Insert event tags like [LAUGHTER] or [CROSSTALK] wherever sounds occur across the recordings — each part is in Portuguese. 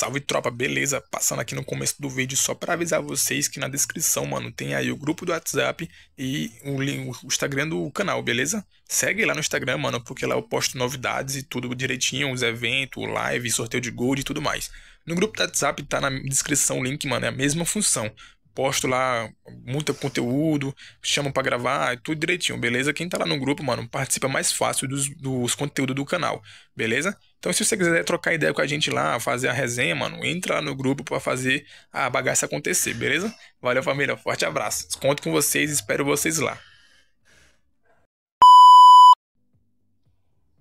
Salve tropa, beleza? Passando aqui no começo do vídeo só para avisar vocês que na descrição, mano, tem aí o grupo do WhatsApp e o, link, o Instagram do canal, beleza? Segue lá no Instagram, mano, porque lá eu posto novidades e tudo direitinho, os eventos, live, sorteio de gold e tudo mais. No grupo do WhatsApp tá na descrição o link, mano, é a mesma função. Posto lá muito conteúdo, chamo para gravar, tudo direitinho, beleza? Quem tá lá no grupo, mano, participa mais fácil dos, dos conteúdos do canal, beleza? Então, se você quiser trocar ideia com a gente lá, fazer a resenha, mano, entra lá no grupo para fazer a bagaça acontecer, beleza? Valeu, família. Forte abraço. Conto com vocês, espero vocês lá.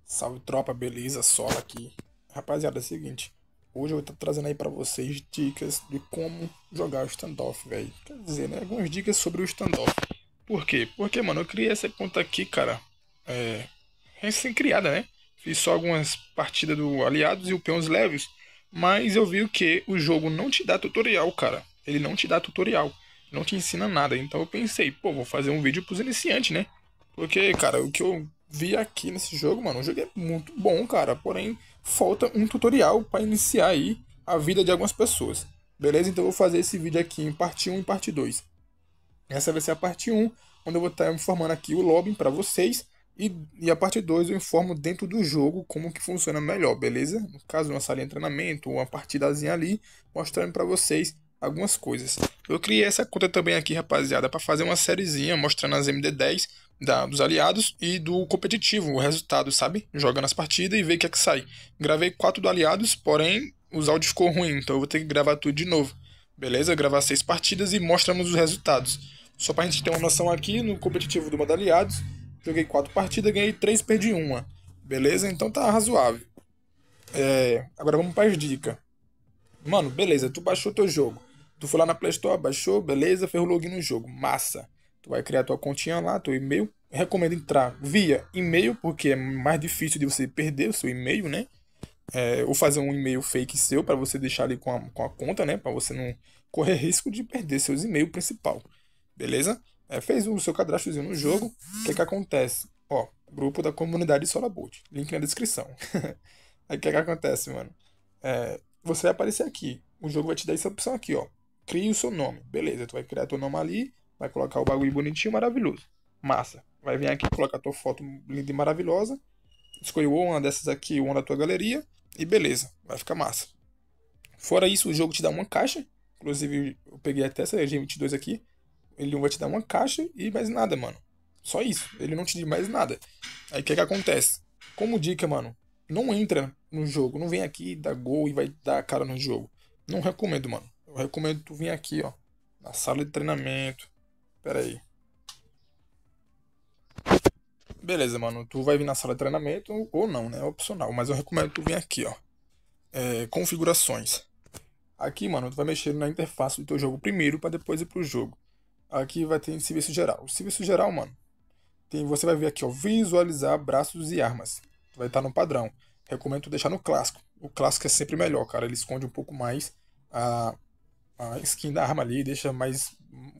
Salve, tropa, beleza? Sola aqui. Rapaziada, é o seguinte. Hoje eu vou estar trazendo aí para vocês dicas de como jogar o standoff, velho. Quer dizer, né? Algumas dicas sobre o standoff. Por quê? Porque, mano, eu criei essa conta aqui, cara. É. Recém-criada, né? fiz só algumas partidas do Aliados e o Peões Leves, mas eu vi que o jogo não te dá tutorial, cara. Ele não te dá tutorial, não te ensina nada. Então eu pensei, pô, vou fazer um vídeo pros iniciantes, né? Porque, cara, o que eu vi aqui nesse jogo, mano, o jogo é muito bom, cara. Porém, falta um tutorial para iniciar aí a vida de algumas pessoas. Beleza? Então eu vou fazer esse vídeo aqui em parte 1 e parte 2. Essa vai ser a parte 1, onde eu vou estar informando aqui o lobby para vocês e, e a parte 2 eu informo dentro do jogo como que funciona melhor, beleza? No caso, uma sala de treinamento, uma partidazinha ali, mostrando para vocês algumas coisas. Eu criei essa conta também aqui, rapaziada, para fazer uma sériezinha mostrando as MD10 da, dos aliados e do competitivo, o resultado, sabe? Jogando as partidas e ver o que é que sai. Gravei quatro do aliados, porém os áudios ficou ruim, então eu vou ter que gravar tudo de novo. Beleza? Gravar seis partidas e mostramos os resultados. Só para a gente ter uma noção aqui, no competitivo do modo aliados, Joguei quatro partidas, ganhei três, perdi uma. Beleza? Então tá razoável. É, agora vamos para as dicas. Mano, beleza, tu baixou teu jogo. Tu foi lá na Play Store, baixou, beleza, fez o login no jogo. Massa. Tu vai criar tua continha lá, teu e-mail. Recomendo entrar via e-mail, porque é mais difícil de você perder o seu e-mail, né? É, ou fazer um e-mail fake seu para você deixar ali com a, com a conta, né? Para você não correr risco de perder seus e-mail principal. Beleza? É, fez o seu cadastrozinho no jogo, o que, que acontece? Ó, grupo da comunidade Solaboot, link na descrição. [LAUGHS] Aí o que, que acontece, mano? É, você vai aparecer aqui, o jogo vai te dar essa opção aqui, ó. Crie o seu nome, beleza, tu vai criar teu nome ali, vai colocar o bagulho bonitinho, maravilhoso. Massa. Vai vir aqui, colocar tua foto linda e maravilhosa, escolheu uma dessas aqui, uma da tua galeria, e beleza, vai ficar massa. Fora isso, o jogo te dá uma caixa, inclusive eu peguei até essa G22 aqui, ele não vai te dar uma caixa e mais nada, mano. Só isso. Ele não te diz mais nada. Aí o que, que acontece? Como dica, mano, não entra no jogo. Não vem aqui, dá gol e vai dar cara no jogo. Não recomendo, mano. Eu recomendo tu vir aqui, ó. Na sala de treinamento. Pera aí. Beleza, mano. Tu vai vir na sala de treinamento ou não, né? É opcional. Mas eu recomendo tu vir aqui, ó. É, configurações. Aqui, mano, tu vai mexer na interface do teu jogo primeiro para depois ir pro jogo. Aqui vai ter serviço geral. O serviço geral, mano, tem, você vai ver aqui, ó, visualizar braços e armas. Vai estar tá no padrão. Recomendo deixar no clássico. O clássico é sempre melhor, cara. Ele esconde um pouco mais a, a skin da arma ali, deixa mais.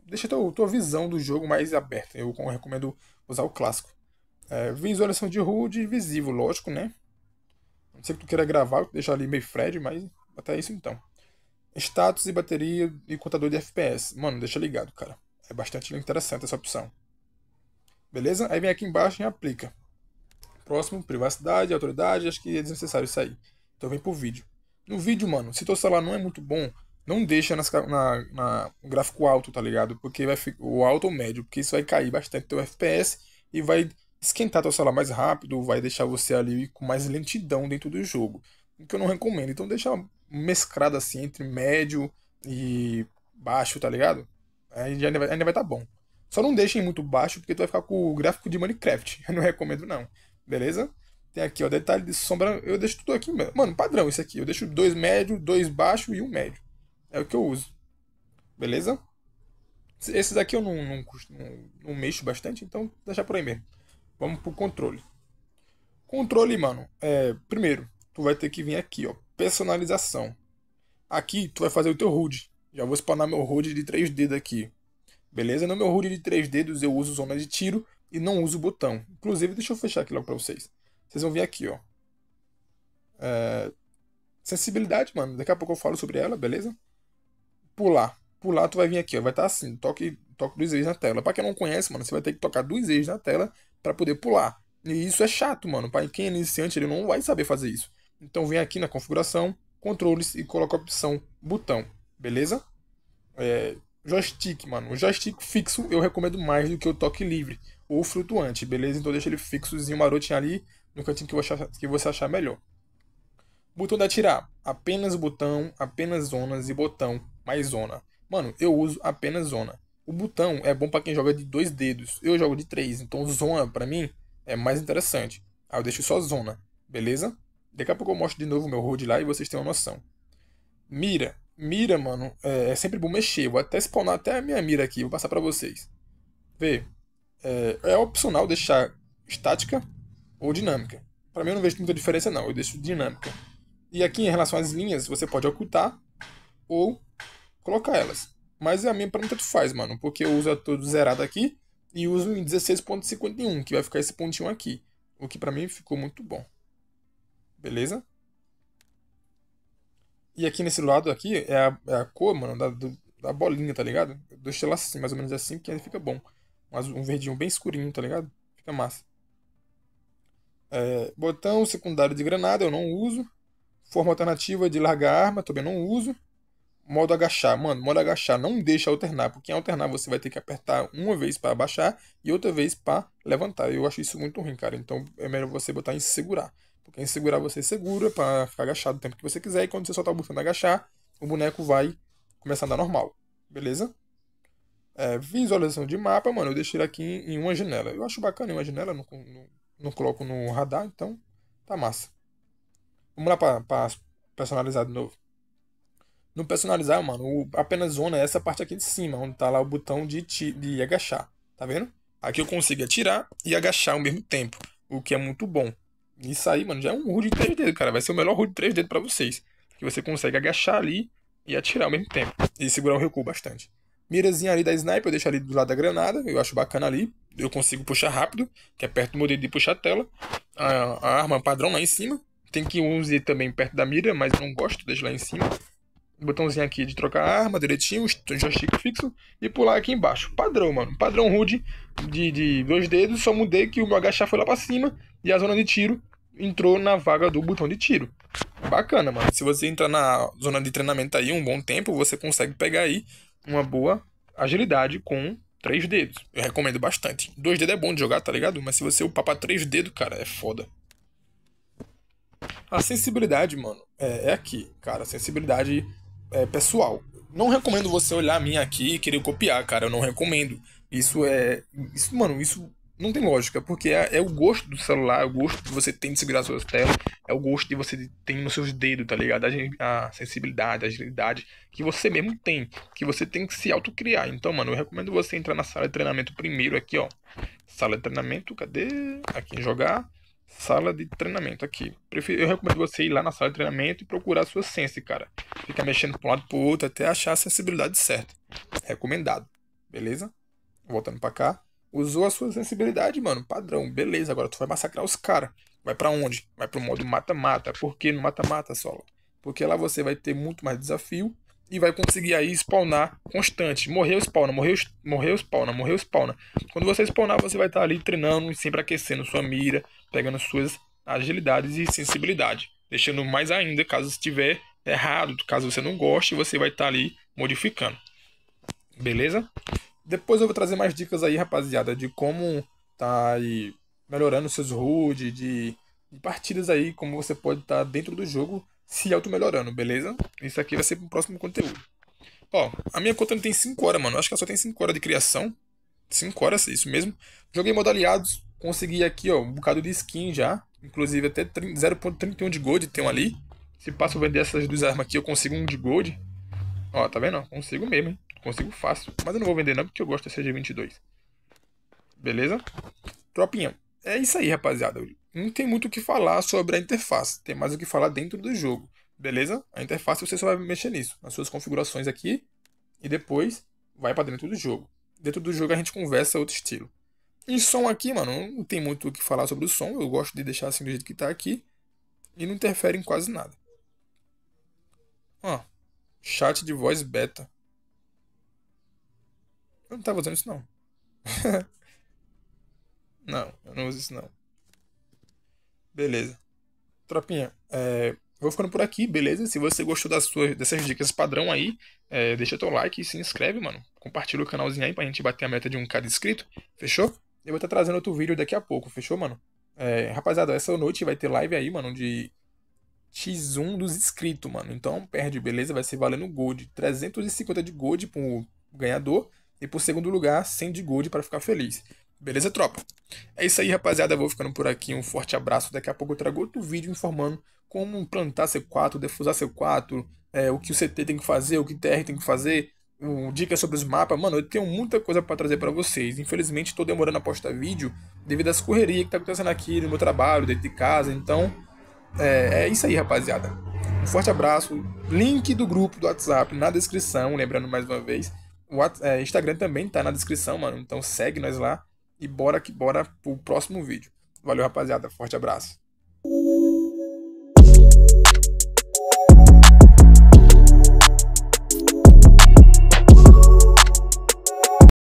Deixa a tua, tua visão do jogo mais aberta. Eu recomendo usar o clássico. É, visualização de HUD visível, lógico, né? Não sei que tu queira gravar, deixar ali meio Fred, mas até isso então. Status e bateria e contador de FPS. Mano, deixa ligado, cara. É bastante interessante essa opção. Beleza? Aí vem aqui embaixo e aplica. Próximo, privacidade, autoridade, acho que é desnecessário isso aí. Então vem pro vídeo. No vídeo, mano, se teu celular não é muito bom, não deixa nas, na, na gráfico alto, tá ligado? Porque vai o alto ou médio, porque isso vai cair bastante teu FPS e vai esquentar teu celular mais rápido, vai deixar você ali com mais lentidão dentro do jogo. O que eu não recomendo. Então deixa mesclado assim entre médio e baixo, tá ligado? Aí ainda vai estar tá bom. Só não deixem muito baixo, porque tu vai ficar com o gráfico de Minecraft. [LAUGHS] Eu não recomendo, não. Beleza? Tem aqui, ó, detalhe de sombra. Eu deixo tudo aqui Mano, padrão isso aqui. Eu deixo dois médio, dois baixo e um médio. É o que eu uso. Beleza? Esses aqui eu não, não, não, não mexo bastante, então deixar por aí mesmo. Vamos pro controle. Controle, mano. É, primeiro, tu vai ter que vir aqui, ó. Personalização. Aqui, tu vai fazer o teu HUD. Já vou spanar meu HUD de 3 dedos aqui. Beleza? No meu HUD de 3 dedos eu uso zona de tiro e não uso botão. Inclusive, deixa eu fechar aqui logo pra vocês. Vocês vão ver aqui, ó. É... Sensibilidade, mano. Daqui a pouco eu falo sobre ela, beleza? Pular. Pular, tu vai vir aqui, ó. Vai estar tá assim, toque, toque duas vezes na tela. Pra quem não conhece, mano, você vai ter que tocar duas vezes na tela para poder pular. E isso é chato, mano. Pra quem é iniciante, ele não vai saber fazer isso. Então vem aqui na configuração, controles e coloca a opção botão beleza? É, joystick, mano. O joystick fixo eu recomendo mais do que o toque livre ou flutuante, beleza? Então deixa ele fixozinho, marotinho ali, no cantinho que você achar, que você achar melhor. Botão de atirar. Apenas botão, apenas zonas e botão, mais zona. Mano, eu uso apenas zona. O botão é bom para quem joga de dois dedos. Eu jogo de três, então zona para mim é mais interessante. Aí ah, eu deixo só zona, beleza? Daqui a pouco eu mostro de novo meu hold lá e vocês têm uma noção. Mira. Mira, mano, é, é, sempre bom mexer. Vou até spawnar até a minha mira aqui, vou passar pra vocês. Vê, é, é opcional deixar estática ou dinâmica. Pra mim eu não vejo muita diferença não, eu deixo dinâmica. E aqui em relação às linhas, você pode ocultar ou colocar elas. Mas a minha pra mim tanto faz, mano, porque eu uso a todo zerado aqui e uso em 16.51, que vai ficar esse pontinho aqui. O que pra mim ficou muito bom. Beleza? E aqui nesse lado aqui é a, é a cor, mano, da, do, da bolinha, tá ligado? Eu deixo ela assim, mais ou menos assim, porque aí fica bom. mas um verdinho bem escurinho, tá ligado? Fica massa. É, botão secundário de granada, eu não uso. Forma alternativa de largar arma, também não uso. Modo agachar, mano, modo agachar não deixa alternar, porque em alternar você vai ter que apertar uma vez para abaixar e outra vez para levantar. Eu acho isso muito ruim, cara. Então é melhor você botar em segurar porque segurar você segura para ficar agachado o tempo que você quiser. E quando você soltar o botão de agachar, o boneco vai começar a andar normal. Beleza? É, visualização de mapa, mano, eu deixei aqui em, uma janela. Eu acho bacana em uma janela, não, não, não coloco no radar, então tá massa. Vamos lá pra, personalizar de novo. No personalizar, mano, o, apenas zona é essa parte aqui de cima, onde tá lá o botão de, de agachar. Tá vendo? Aqui eu consigo atirar e agachar ao mesmo tempo, o que é muito bom. Isso aí, mano, já é um HUD de 3 dedos, cara. Vai ser o melhor HUD de 3 dedos pra vocês. Que você consegue agachar ali e atirar ao mesmo tempo. E segurar o recuo bastante. Mirazinha ali da sniper, eu deixo ali do lado da granada. Eu acho bacana ali. Eu consigo puxar rápido, que é perto do meu dedo de puxar a tela. A, a arma padrão lá em cima. Tem que use também perto da mira, mas eu não gosto, deixo lá em cima. Botãozinho aqui de trocar a arma direitinho, joystick fixo e pular aqui embaixo. Padrão, mano. Padrão rude de, de dois dedos, só mudei que o meu agachar foi lá pra cima e a zona de tiro entrou na vaga do botão de tiro. Bacana, mano. Se você entrar na zona de treinamento aí um bom tempo, você consegue pegar aí uma boa agilidade com três dedos. Eu recomendo bastante. Dois dedos é bom de jogar, tá ligado? Mas se você upar pra três dedos, cara, é foda. A sensibilidade, mano, é, é aqui, cara. sensibilidade é, pessoal. Não recomendo você olhar a minha aqui e querer copiar, cara. Eu não recomendo. Isso é. Isso, mano, isso não tem lógica, porque é, é, o gosto do celular, é o gosto que você tem de segurar suas telas, é o gosto que você tem nos seus dedos, tá ligado? A, a sensibilidade, a agilidade que você mesmo tem, que você tem que se autocriar. Então, mano, eu recomendo você entrar na sala de treinamento primeiro aqui, ó. Sala de treinamento, cadê? Aqui jogar. Sala de treinamento aqui. Eu recomendo você ir lá na sala de treinamento e procurar a sua sense, cara. fica mexendo para um lado pro outro até achar a sensibilidade certa. Recomendado. Beleza? Voltando para cá. Usou a sua sensibilidade, mano. Padrão, beleza. Agora tu vai massacrar os caras. Vai para onde? Vai pro modo mata-mata. Por que no mata-mata, solo? Porque lá você vai ter muito mais desafio e vai conseguir aí spawnar constante. Morreu, spawna, morreu, morreu, spawna, morreu, spawna. Quando você spawnar, você vai estar tá ali treinando e sempre aquecendo sua mira, pegando suas agilidades e sensibilidade. Deixando mais ainda, caso estiver errado, caso você não goste, você vai estar tá ali modificando. Beleza? Depois eu vou trazer mais dicas aí, rapaziada, de como tá aí melhorando seus HUD, de, de partidas aí, como você pode estar tá dentro do jogo se auto-melhorando, beleza? Isso aqui vai ser pro próximo conteúdo. Ó, a minha conta não tem 5 horas, mano. Acho que ela só tem 5 horas de criação. 5 horas, isso mesmo. Joguei modo aliados, consegui aqui, ó, um bocado de skin já. Inclusive até 0.31 de gold tem um ali. Se passo vender essas duas armas aqui, eu consigo um de gold. Ó, tá vendo? Consigo mesmo, hein? Consigo fácil, mas eu não vou vender não porque eu gosto da CG22. Beleza? Tropinha, é isso aí, rapaziada. Não tem muito o que falar sobre a interface. Tem mais o que falar dentro do jogo. Beleza? A interface você só vai mexer nisso. Nas suas configurações aqui. E depois vai para dentro do jogo. Dentro do jogo a gente conversa outro estilo. E som aqui, mano, não tem muito o que falar sobre o som. Eu gosto de deixar assim do jeito que tá aqui. E não interfere em quase nada. Ó, ah, chat de voz beta. Eu não tava usando isso não. [LAUGHS] não, eu não uso isso não. Beleza. Tropinha, é, vou ficando por aqui, beleza? Se você gostou das suas, dessas dicas padrão aí, é, deixa teu like e se inscreve, mano. Compartilha o canalzinho aí pra gente bater a meta de um cada inscrito, fechou? Eu vou estar tá trazendo outro vídeo daqui a pouco, fechou, mano? É, rapaziada, essa noite vai ter live aí, mano, de X1 dos inscritos, mano. Então perde, beleza? Vai ser valendo Gold. 350 de Gold pro ganhador e por segundo lugar, 100 de gold para ficar feliz. Beleza, tropa? É isso aí, rapaziada. Eu vou ficando por aqui. Um forte abraço. Daqui a pouco eu trago outro vídeo informando como plantar C4, defusar C4, é, o que o CT tem que fazer, o que o TR tem que fazer, um, dicas sobre os mapas. Mano, eu tenho muita coisa para trazer para vocês. Infelizmente, estou demorando a postar vídeo devido às correrias que tá acontecendo aqui no meu trabalho, dentro de casa. Então, é, é isso aí, rapaziada. Um forte abraço. Link do grupo do WhatsApp na descrição, lembrando mais uma vez. WhatsApp, é, Instagram também tá na descrição, mano. Então segue nós lá e bora que bora pro próximo vídeo. Valeu, rapaziada. Forte abraço.